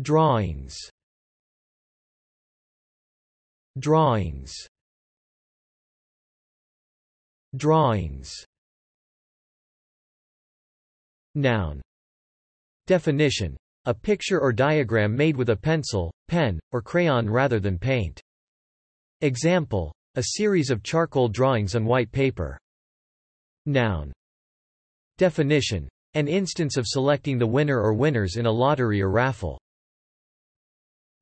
Drawings Drawings Drawings Noun Definition a picture or diagram made with a pencil, pen, or crayon rather than paint. Example, a series of charcoal drawings on white paper. Noun. Definition. An instance of selecting the winner or winners in a lottery or raffle.